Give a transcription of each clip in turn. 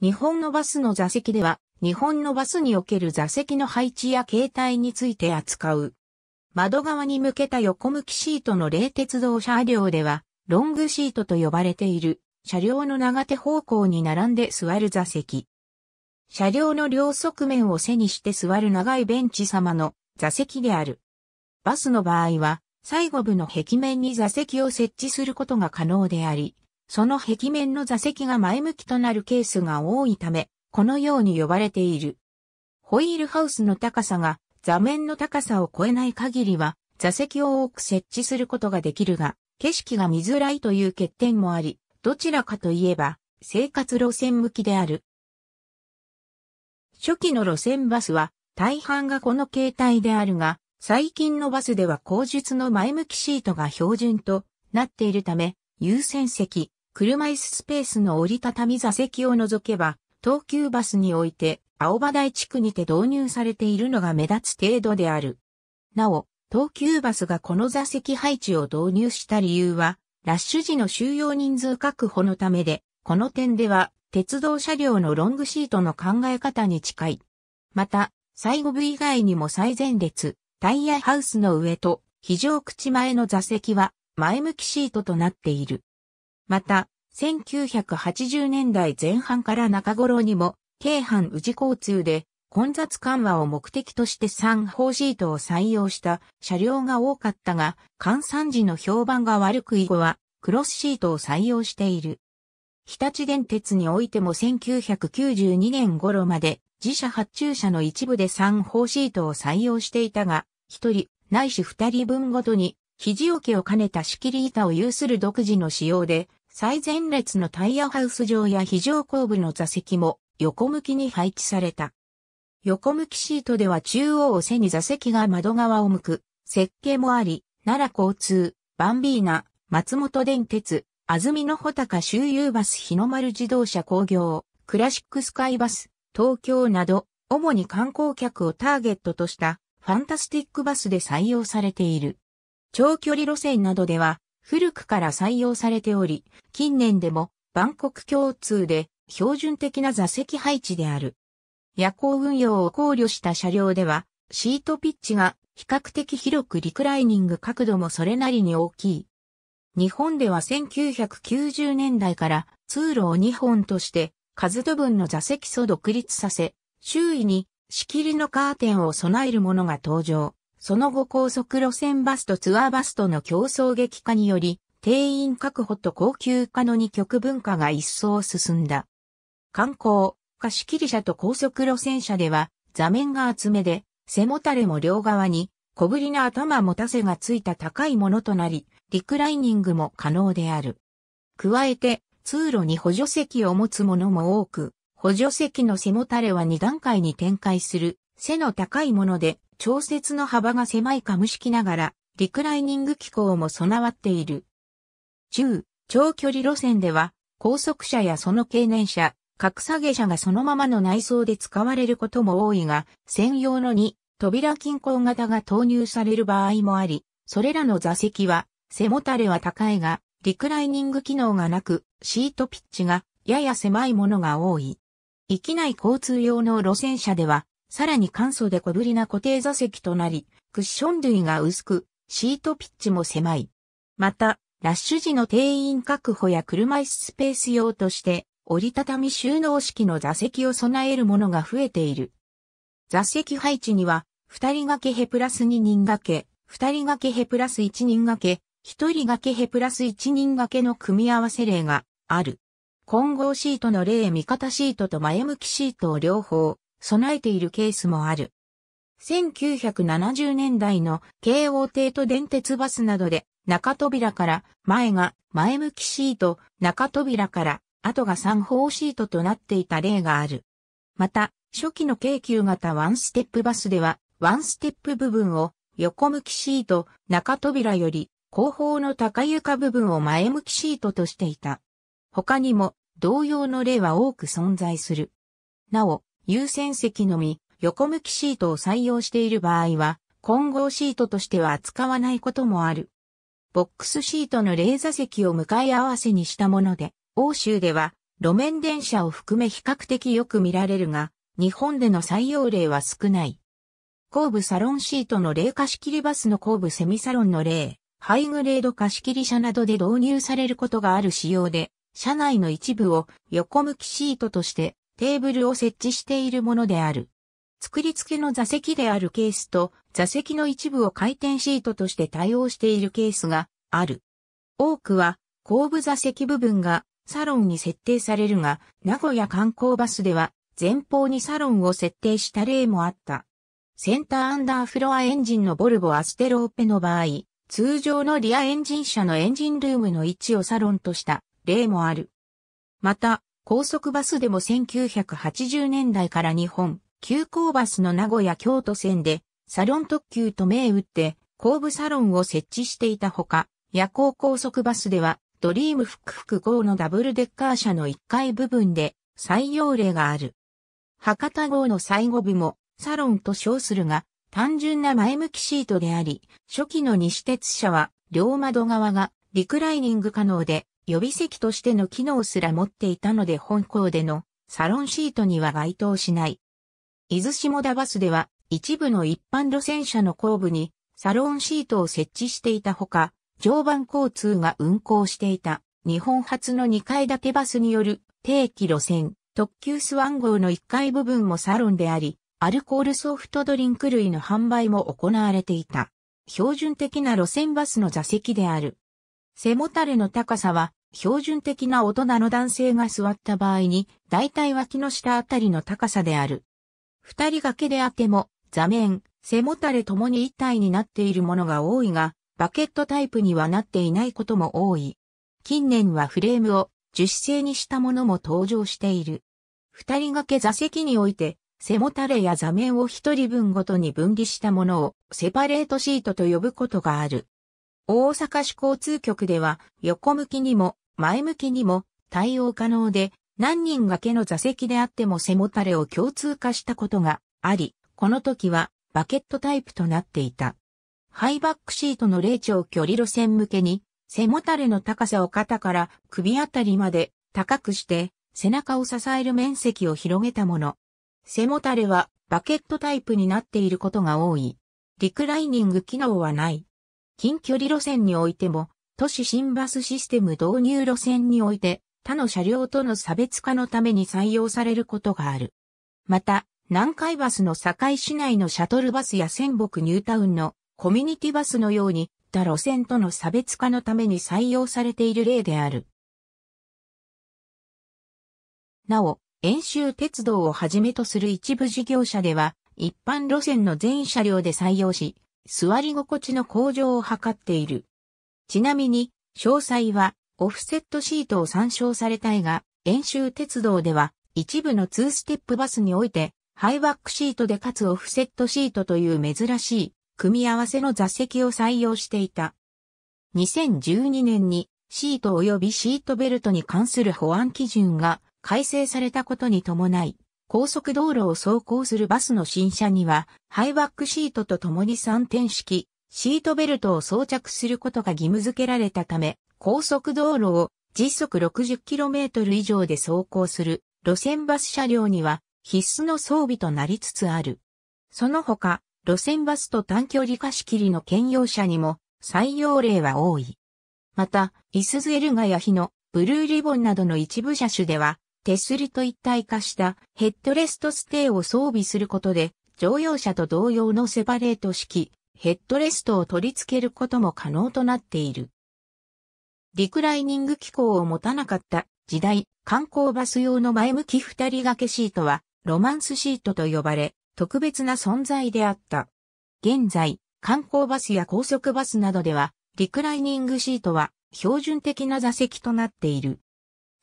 日本のバスの座席では、日本のバスにおける座席の配置や形態について扱う。窓側に向けた横向きシートの冷鉄道車両では、ロングシートと呼ばれている、車両の長手方向に並んで座る座席。車両の両側面を背にして座る長いベンチ様の座席である。バスの場合は、最後部の壁面に座席を設置することが可能であり、その壁面の座席が前向きとなるケースが多いため、このように呼ばれている。ホイールハウスの高さが座面の高さを超えない限りは座席を多く設置することができるが、景色が見づらいという欠点もあり、どちらかといえば生活路線向きである。初期の路線バスは大半がこの形態であるが、最近のバスでは後述の前向きシートが標準となっているため、優先席、車椅子スペースの折りたたみ座席を除けば、東急バスにおいて、青葉台地区にて導入されているのが目立つ程度である。なお、東急バスがこの座席配置を導入した理由は、ラッシュ時の収容人数確保のためで、この点では、鉄道車両のロングシートの考え方に近い。また、最後部以外にも最前列、タイヤハウスの上と、非常口前の座席は、前向きシートとなっている。また、1980年代前半から中頃にも、京阪宇治交通で混雑緩和を目的として3方シートを採用した車両が多かったが、関山時の評判が悪く以後はクロスシートを採用している。日立電鉄においても1992年頃まで自社発注車の一部で3方シートを採用していたが、1人、ないし2人分ごとに、肘置きを兼ねた仕切り板を有する独自の仕様で、最前列のタイヤハウス上や非常後部の座席も横向きに配置された。横向きシートでは中央を背に座席が窓側を向く設計もあり、奈良交通、バンビーナ、松本電鉄、安曇野穂高周遊バス日の丸自動車工業、クラシックスカイバス、東京など、主に観光客をターゲットとしたファンタスティックバスで採用されている。長距離路線などでは、古くから採用されており、近年でも万国共通で標準的な座席配置である。夜行運用を考慮した車両では、シートピッチが比較的広くリクライニング角度もそれなりに大きい。日本では1990年代から通路を2本として数度分の座席素独立させ、周囲に仕切りのカーテンを備えるものが登場。その後高速路線バスとツアーバスとの競争激化により、定員確保と高級化の二極文化が一層進んだ。観光、貸切車と高速路線車では、座面が厚めで、背もたれも両側に、小ぶりな頭もたせがついた高いものとなり、リクライニングも可能である。加えて、通路に補助席を持つものも多く、補助席の背もたれは2段階に展開する、背の高いもので、調節の幅が狭いか無式ながら、リクライニング機構も備わっている。中、長距離路線では、高速車やその経年車、格下げ車がそのままの内装で使われることも多いが、専用の2、扉均衡型が投入される場合もあり、それらの座席は、背もたれは高いが、リクライニング機能がなく、シートピッチがやや狭いものが多い。域内交通用の路線車では、さらに簡素で小ぶりな固定座席となり、クッション類が薄く、シートピッチも狭い。また、ラッシュ時の定員確保や車椅子スペース用として、折りたたみ収納式の座席を備えるものが増えている。座席配置には、二人掛けヘプラス二人掛け、二人掛けヘプラス一人掛け、一人掛けヘプラス一人掛けの組み合わせ例がある。混合シートの例味方シートと前向きシートを両方備えているケースもある。1970年代の京王帝都電鉄バスなどで中扉から前が前向きシート、中扉から後が三方シートとなっていた例がある。また、初期の京急型ワンステップバスでは、ワンステップ部分を横向きシート、中扉より後方の高床部分を前向きシートとしていた。他にも同様の例は多く存在する。なお、優先席のみ、横向きシートを採用している場合は、混合シートとしては扱わないこともある。ボックスシートの例座席を向かい合わせにしたもので、欧州では路面電車を含め比較的よく見られるが、日本での採用例は少ない。後部サロンシートの例貸切りバスの後部セミサロンの例、ハイグレード貸切車などで導入されることがある仕様で、車内の一部を横向きシートとしてテーブルを設置しているものである。作り付けの座席であるケースと座席の一部を回転シートとして対応しているケースがある。多くは後部座席部分がサロンに設定されるが、名古屋観光バスでは前方にサロンを設定した例もあった。センターアンダーフロアエンジンのボルボアステローペの場合、通常のリアエンジン車のエンジンルームの位置をサロンとした例もある。また、高速バスでも1980年代から日本、急行バスの名古屋京都線で、サロン特急と銘打って、後部サロンを設置していたほか、夜行高速バスでは、ドリームフックフク号のダブルデッカー車の1階部分で、採用例がある。博多号の最後部も、サロンと称するが、単純な前向きシートであり、初期の西鉄車は、両窓側がリクライニング可能で、予備席としての機能すら持っていたので本校でのサロンシートには該当しない。伊豆下田バスでは一部の一般路線車の後部にサロンシートを設置していたほか、常磐交通が運行していた日本初の2階建てバスによる定期路線特急スワン号の1階部分もサロンであり、アルコールソフトドリンク類の販売も行われていた。標準的な路線バスの座席である。背もたれの高さは、標準的な大人の男性が座った場合に、大体脇の下あたりの高さである。二人掛けであっても、座面、背もたれともに一体になっているものが多いが、バケットタイプにはなっていないことも多い。近年はフレームを樹脂製にしたものも登場している。二人掛け座席において、背もたれや座面を一人分ごとに分離したものをセパレートシートと呼ぶことがある。大阪市交通局では横向きにも前向きにも対応可能で何人がけの座席であっても背もたれを共通化したことがあり、この時はバケットタイプとなっていた。ハイバックシートの霊長距離路線向けに背もたれの高さを肩から首あたりまで高くして背中を支える面積を広げたもの。背もたれはバケットタイプになっていることが多い。リクライニング機能はない。近距離路線においても、都市新バスシステム導入路線において、他の車両との差別化のために採用されることがある。また、南海バスの堺市内のシャトルバスや仙北ニュータウンのコミュニティバスのように、他路線との差別化のために採用されている例である。なお、遠州鉄道をはじめとする一部事業者では、一般路線の全車両で採用し、座り心地の向上を図っている。ちなみに、詳細はオフセットシートを参照されたいが、演習鉄道では一部の2ステップバスにおいて、ハイバックシートでかつオフセットシートという珍しい組み合わせの座席を採用していた。2012年にシート及びシートベルトに関する保安基準が改正されたことに伴い、高速道路を走行するバスの新車には、ハイバックシートと共に3点式、シートベルトを装着することが義務付けられたため、高速道路を時速 60km 以上で走行する路線バス車両には必須の装備となりつつある。その他、路線バスと短距離貸し切りの兼用車にも採用例は多い。また、イスズエルガやヒノ、ブルーリボンなどの一部車種では、手すりと一体化したヘッドレストステーを装備することで、乗用車と同様のセパレート式、ヘッドレストを取り付けることも可能となっている。リクライニング機構を持たなかった時代、観光バス用の前向き二人掛けシートは、ロマンスシートと呼ばれ、特別な存在であった。現在、観光バスや高速バスなどでは、リクライニングシートは標準的な座席となっている。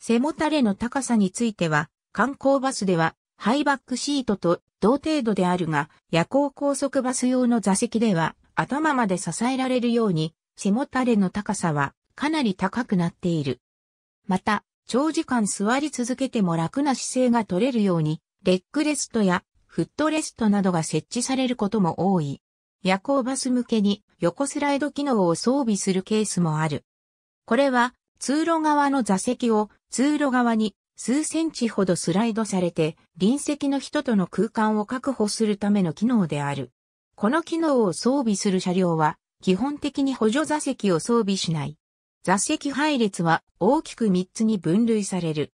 背もたれの高さについては、観光バスではハイバックシートと同程度であるが、夜行高速バス用の座席では頭まで支えられるように、背もたれの高さはかなり高くなっている。また、長時間座り続けても楽な姿勢が取れるように、レッグレストやフットレストなどが設置されることも多い。夜行バス向けに横スライド機能を装備するケースもある。これは通路側の座席を通路側に数センチほどスライドされて、隣席の人との空間を確保するための機能である。この機能を装備する車両は、基本的に補助座席を装備しない。座席配列は大きく3つに分類される。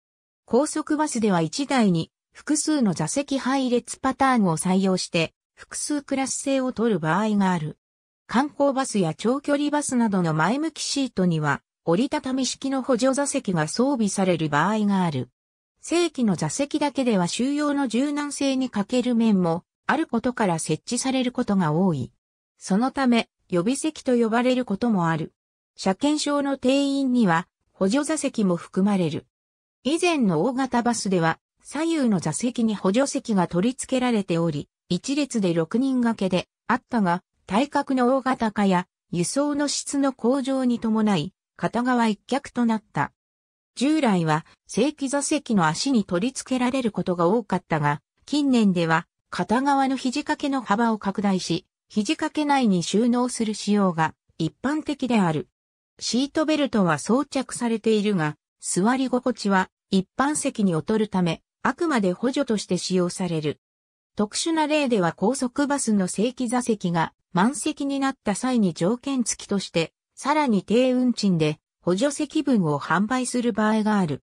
高速バスでは1台に複数の座席配列パターンを採用して複数クラス制を取る場合がある。観光バスや長距離バスなどの前向きシートには折りたたみ式の補助座席が装備される場合がある。正規の座席だけでは収容の柔軟性に欠ける面もあることから設置されることが多い。そのため、予備席と呼ばれることもある。車検証の定員には補助座席も含まれる。以前の大型バスでは左右の座席に補助席が取り付けられており、一列で6人掛けであったが、体格の大型化や輸送の質の向上に伴い、片側一脚となった。従来は正規座席の足に取り付けられることが多かったが、近年では片側の肘掛けの幅を拡大し、肘掛け内に収納する仕様が一般的である。シートベルトは装着されているが、座り心地は一般席に劣るため、あくまで補助として使用される。特殊な例では高速バスの正規座席が満席になった際に条件付きとしてさらに低運賃で補助席分を販売する場合がある。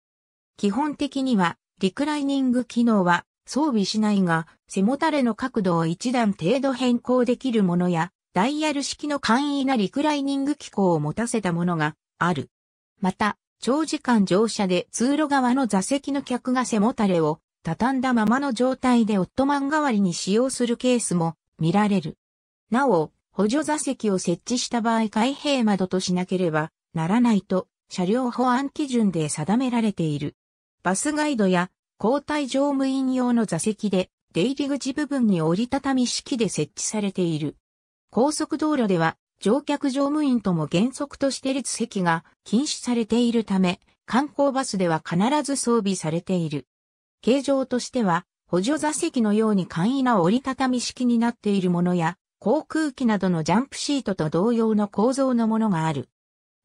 基本的にはリクライニング機能は装備しないが背もたれの角度を一段程度変更できるものやダイヤル式の簡易なリクライニング機構を持たせたものがある。また、長時間乗車で通路側の座席の客が背もたれを畳んだままの状態でオットマン代わりに使用するケースも見られる。なお、補助座席を設置した場合開閉窓としなければならないと車両保安基準で定められている。バスガイドや交代乗務員用の座席で出入り口部分に折りたたみ式で設置されている。高速道路では乗客乗務員とも原則として列席が禁止されているため、観光バスでは必ず装備されている。形状としては、補助座席のように簡易な折りたたみ式になっているものや、航空機などのジャンプシートと同様の構造のものがある。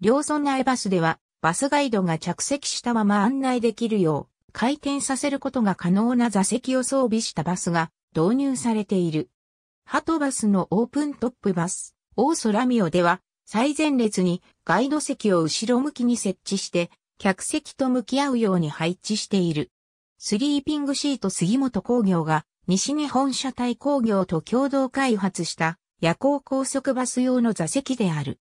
両村内バスでは、バスガイドが着席したまま案内できるよう、回転させることが可能な座席を装備したバスが導入されている。ハトバスのオープントップバス、オーソラミオでは、最前列にガイド席を後ろ向きに設置して、客席と向き合うように配置している。スリーピングシート杉本工業が西日本車体工業と共同開発した夜行高速バス用の座席である。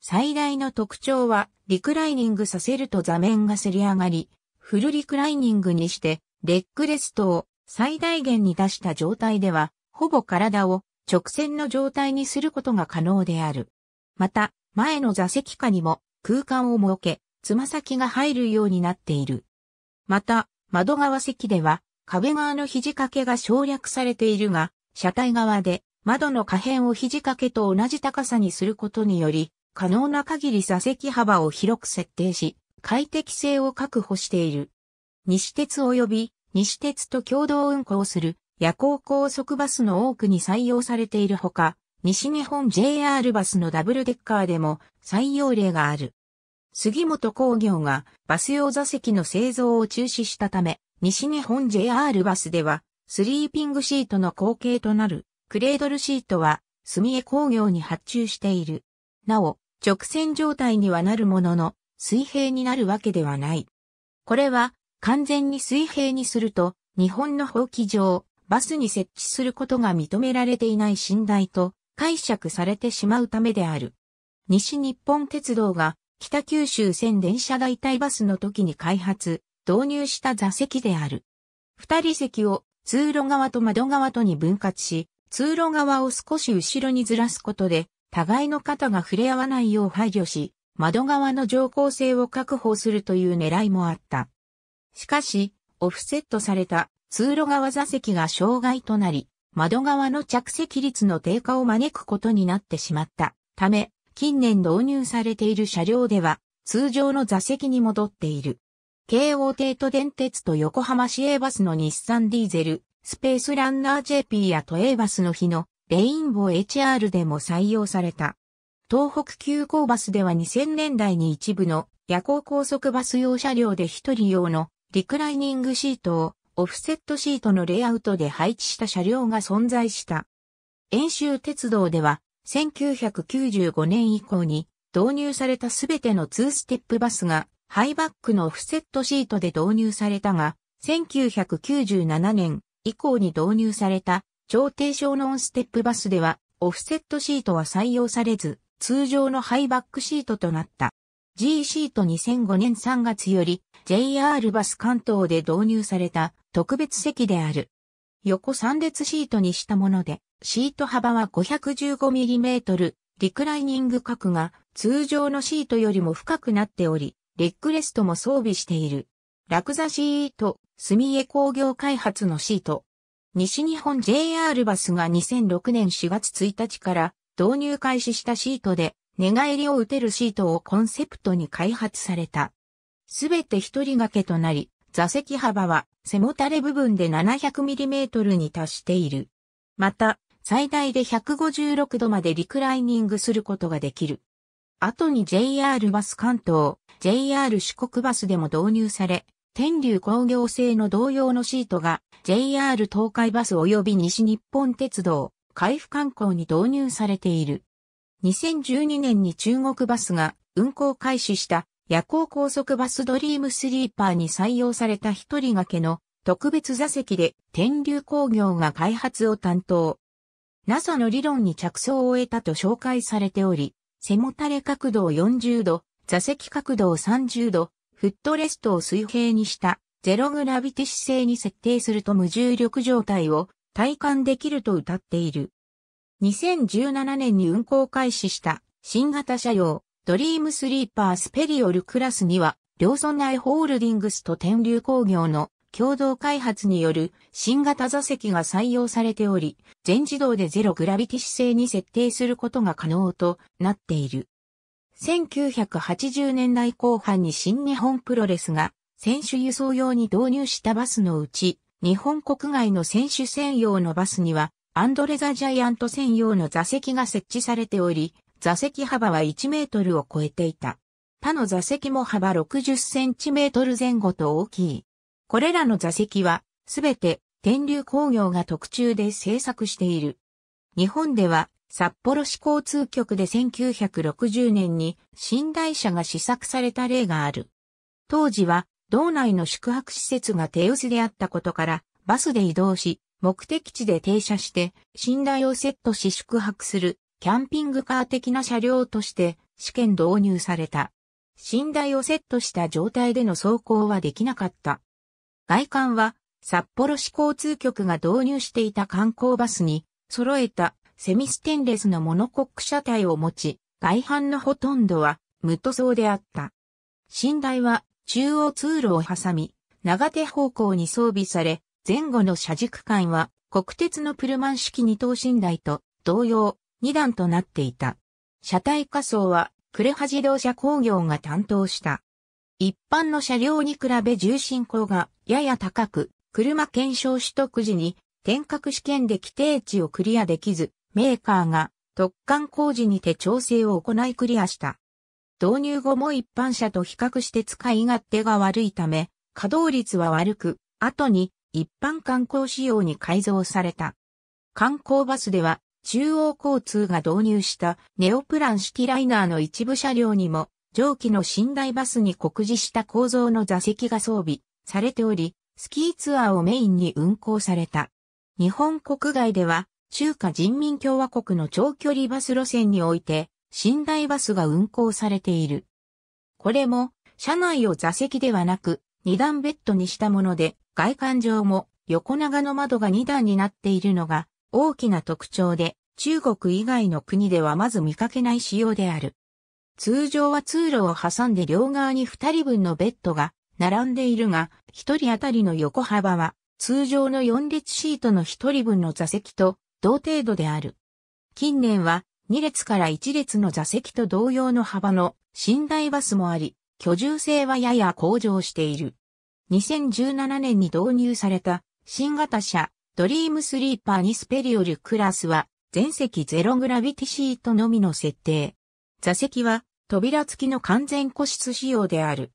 最大の特徴は、リクライニングさせると座面がせり上がり、フルリクライニングにして、レッグレストを最大限に出した状態では、ほぼ体を直線の状態にすることが可能である。また、前の座席下にも空間を設け、つま先が入るようになっている。また、窓側席では、壁側の肘掛けが省略されているが、車体側で窓の可変を肘掛けと同じ高さにすることにより、可能な限り座席幅を広く設定し、快適性を確保している。西鉄及び西鉄と共同運行する夜行高速バスの多くに採用されているほか、西日本 JR バスのダブルデッカーでも採用例がある。杉本工業がバス用座席の製造を中止したため、西日本 JR バスでは、スリーピングシートの後継となる、クレードルシートは、住江工業に発注している。なお、直線状態にはなるものの、水平になるわけではない。これは、完全に水平にすると、日本の法規上、バスに設置することが認められていない寝台と解釈されてしまうためである。西日本鉄道が北九州線電車代替バスの時に開発、導入した座席である。二人席を通路側と窓側とに分割し、通路側を少し後ろにずらすことで、互いの肩が触れ合わないよう配慮し、窓側の乗降性を確保するという狙いもあった。しかし、オフセットされた通路側座席が障害となり、窓側の着席率の低下を招くことになってしまったため、近年導入されている車両では、通常の座席に戻っている。京王帝都電鉄と横浜市営バスの日産ディーゼル、スペースランナー JP や都営バスの日のレインボー HR でも採用された。東北急行バスでは2000年代に一部の夜行高速バス用車両で一人用のリクライニングシートをオフセットシートのレイアウトで配置した車両が存在した。遠州鉄道では1995年以降に導入されたすべてのツーステップバスがハイバックのオフセットシートで導入されたが、1997年以降に導入された超低床ノンステップバスでは、オフセットシートは採用されず、通常のハイバックシートとなった。G シート2005年3月より JR バス関東で導入された特別席である。横3列シートにしたもので、シート幅は 515mm、リクライニング角が通常のシートよりも深くなっており、レッグレストも装備している。ラクザシート、住江工業開発のシート。西日本 JR バスが2006年4月1日から導入開始したシートで、寝返りを打てるシートをコンセプトに開発された。すべて一人掛けとなり、座席幅は背もたれ部分で 700mm に達している。また、最大で156度までリクライニングすることができる。後に JR バス関東、JR 四国バスでも導入され、天竜工業製の同様のシートが JR 東海バス及び西日本鉄道、海部観光に導入されている。2012年に中国バスが運行開始した夜行高速バスドリームスリーパーに採用された一人掛けの特別座席で天竜工業が開発を担当。NASA の理論に着想を得たと紹介されており、背もたれ角度を40度、座席角度を30度、フットレストを水平にしたゼログラビティ姿勢に設定すると無重力状態を体感できると謳っている。2017年に運行開始した新型車用ドリームスリーパースペリオルクラスには両村内ホールディングスと天竜工業の共同開発による新型座席が採用されており、全自動でゼログラビティ姿勢に設定することが可能となっている。1980年代後半に新日本プロレスが選手輸送用に導入したバスのうち、日本国外の選手専用のバスには、アンドレザ・ジャイアント専用の座席が設置されており、座席幅は1メートルを超えていた。他の座席も幅60センチメートル前後と大きい。これらの座席は、すべて天竜工業が特注で製作している。日本では、札幌市交通局で1960年に寝台車が試作された例がある。当時は道内の宿泊施設が手薄であったことからバスで移動し、目的地で停車して寝台をセットし宿泊するキャンピングカー的な車両として試験導入された。寝台をセットした状態での走行はできなかった。外観は札幌市交通局が導入していた観光バスに揃えたセミステンレスのモノコック車体を持ち、外反のほとんどは無塗装であった。寝台は中央通路を挟み、長手方向に装備され、前後の車軸間は国鉄のプルマン式二等寝台と同様2段となっていた。車体仮装はクレハ自動車工業が担当した。一般の車両に比べ重心高がやや高く、車検証取得時に、転格試験で規定値をクリアできず、メーカーが突貫工事にて調整を行いクリアした。導入後も一般車と比較して使い勝手が悪いため、稼働率は悪く、後に一般観光仕様に改造された。観光バスでは中央交通が導入したネオプラン式ライナーの一部車両にも上記の寝台バスに酷似した構造の座席が装備されており、スキーツアーをメインに運行された。日本国外では中華人民共和国の長距離バス路線において、寝台バスが運行されている。これも、車内を座席ではなく、二段ベッドにしたもので、外観上も横長の窓が二段になっているのが大きな特徴で、中国以外の国ではまず見かけない仕様である。通常は通路を挟んで両側に二人分のベッドが並んでいるが、一人当たりの横幅は通常の四列シートの一人分の座席と同程度である。近年は2列から1列の座席と同様の幅の寝台バスもあり、居住性はやや向上している。2017年に導入された新型車ドリームスリーパーにスペリオルクラスは全席ゼログラビティシートのみの設定。座席は扉付きの完全個室仕様である。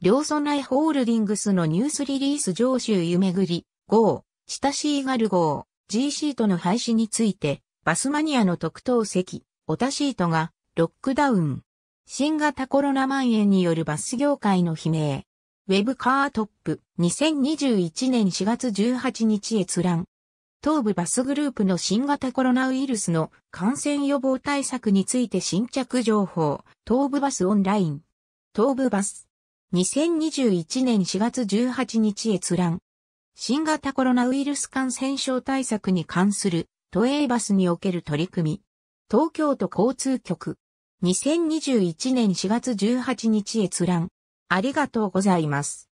両村内ホールディングスのニュースリリース上州夢ぐり、号、親しいがる号。G シートの廃止について、バスマニアの特等席、オタシートが、ロックダウン。新型コロナ蔓延によるバス業界の悲鳴。ウェブカートップ、2021年4月18日閲覧。東部バスグループの新型コロナウイルスの感染予防対策について新着情報、東部バスオンライン。東部バス。2021年4月18日閲覧。新型コロナウイルス感染症対策に関する都営バスにおける取り組み。東京都交通局。2021年4月18日閲覧。ありがとうございます。